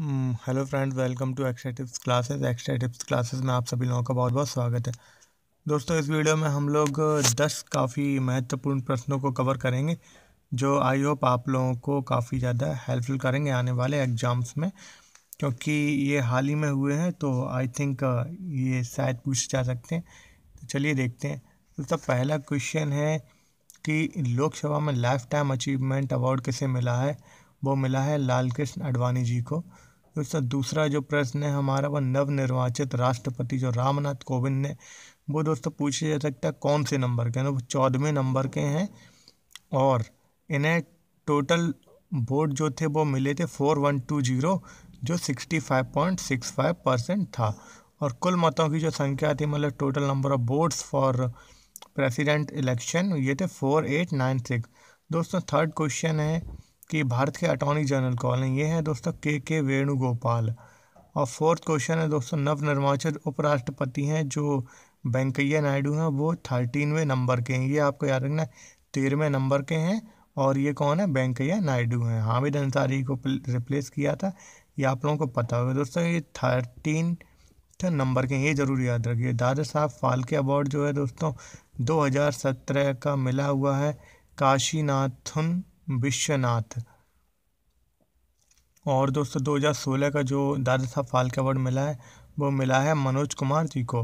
hello friends welcome to extra tips classes extra tips classes में आप सभी लोगों का बहुत बहुत स्वागत है दोस्तों इस वीडियो में हम लोग दस काफ़ी महत्वपूर्ण प्रश्नों को कवर करेंगे जो आई होप आप लोगों को काफ़ी ज़्यादा हेल्पफुल करेंगे आने वाले एग्ज़ाम्स में क्योंकि ये हाल ही में हुए हैं तो आई थिंक uh, ये शायद पूछ जा सकते हैं तो चलिए देखते हैं सब पहला क्वेश्चन है कि लोकसभा में लाइफ टाइम अचीवमेंट अवार्ड किसे मिला है वो मिला है लाल कृष्ण अडवाणी जी को तो इसका दूसरा जो प्रश्न है हमारा वो नवनिर्वाचित राष्ट्रपति जो रामनाथ कोविंद ने वो दोस्तों पूछा जा सकता है कौन से नंबर के हैं वो चौदहवें नंबर के हैं और इन्हें टोटल वोट जो थे वो मिले थे फोर वन टू जीरो जो sixty five point six five percent था और कुल मतों की जो संख्या थी मतलब total number of votes for president election ये थे फोर एट नाइन सिक्स दोस्तों थर्ड क्वेश्चन है कि भारत के अटॉर्नी जनरल कौन हैं ये हैं दोस्तों के के वेणुगोपाल और फोर्थ क्वेश्चन है दोस्तों नव निर्वाचित उपराष्ट्रपति हैं जो वेंकैया नायडू हैं वो थर्टीनवें नंबर के हैं ये आपको याद रखना है तेरहवें नंबर के हैं और ये कौन है वेंकैया नायडू हैं हामिद अंसारी को रिप्लेस किया था ये आप लोगों को पता होगा दोस्तों ये थर्टीन नंबर के ये ज़रूर याद रखिए दादा साहब फालके अवार्ड जो है दोस्तों 2017 का मिला हुआ है काशीनाथन विश्वनाथ और दोस्तों 2016 का जो दादा साहब फाल्के अवार्ड मिला है वो मिला है मनोज कुमार जी को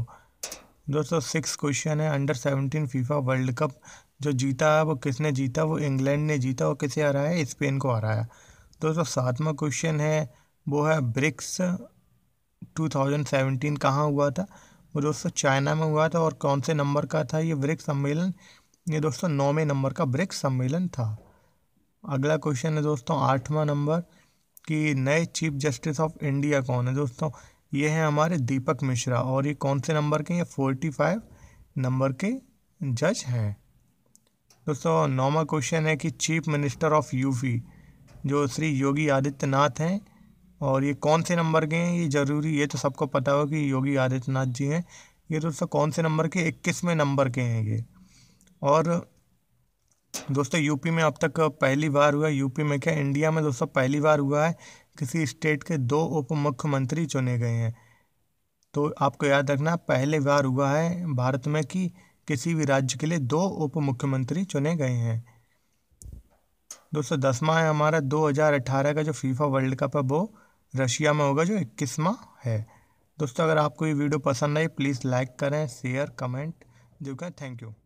दोस्तों सिक्स क्वेश्चन है under seventeen FIFA world cup जो जीता है वो किसने जीता वो इंग्लैंड ने जीता और किसे हराया स्पेन को हराया दोस्तों सातवां क्वेश्चन है वो है ब्रिक्स 2017 कहाँ हुआ था वो दोस्तों चाइना में हुआ था और कौन से नंबर का था ये ब्रिक्स सम्मेलन ये दोस्तों नौवें नंबर का ब्रिक्स सम्मेलन था अगला क्वेश्चन है दोस्तों आठवां नंबर कि नए चीफ जस्टिस ऑफ इंडिया कौन है दोस्तों ये हैं हमारे दीपक मिश्रा और ये कौन से नंबर के हैं फोर्टी फाइव नंबर के जज हैं दोस्तों नौवा क्वेश्चन है कि चीफ मिनिस्टर ऑफ यूपी जो श्री योगी आदित्यनाथ हैं और ये कौन से नंबर के हैं ये ज़रूरी ये तो सबको पता हो कि योगी आदित्यनाथ जी हैं ये दोस्तों कौन से नंबर के इक्कीसवें नंबर के हैं ये और दोस्तों यूपी में अब तक पहली बार हुआ यूपी में क्या इंडिया में दोस्तों पहली बार हुआ है किसी स्टेट के दो उप मुख्यमंत्री चुने गए हैं तो आपको याद रखना पहली बार हुआ है भारत में कि किसी भी राज्य के लिए दो उप मुख्यमंत्री चुने गए हैं दोस्तों दसवा है हमारा 2018 का जो फीफा वर्ल्ड कप है वो रशिया में होगा जो इक्कीसवां है दोस्तों अगर आपको ये वीडियो पसंद आई प्लीज़ लाइक करें शेयर कमेंट जो क्या थैंक यू